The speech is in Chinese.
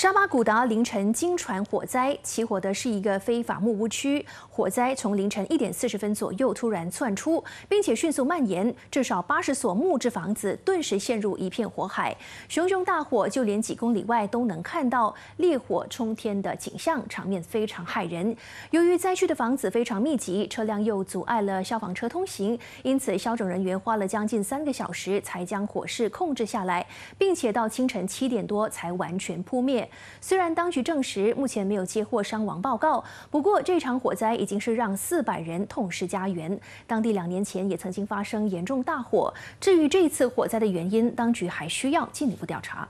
沙巴古达凌晨惊传火灾，起火的是一个非法木屋区。火灾从凌晨一点四十分左右突然窜出，并且迅速蔓延，至少八十所木质房子顿时陷入一片火海。熊熊大火就连几公里外都能看到，烈火冲天的景象，场面非常骇人。由于灾区的房子非常密集，车辆又阻碍了消防车通行，因此消拯人员花了将近三个小时才将火势控制下来，并且到清晨七点多才完全扑灭。虽然当局证实目前没有接获伤亡报告，不过这场火灾已经是让四百人痛失家园。当地两年前也曾经发生严重大火。至于这次火灾的原因，当局还需要进一步调查。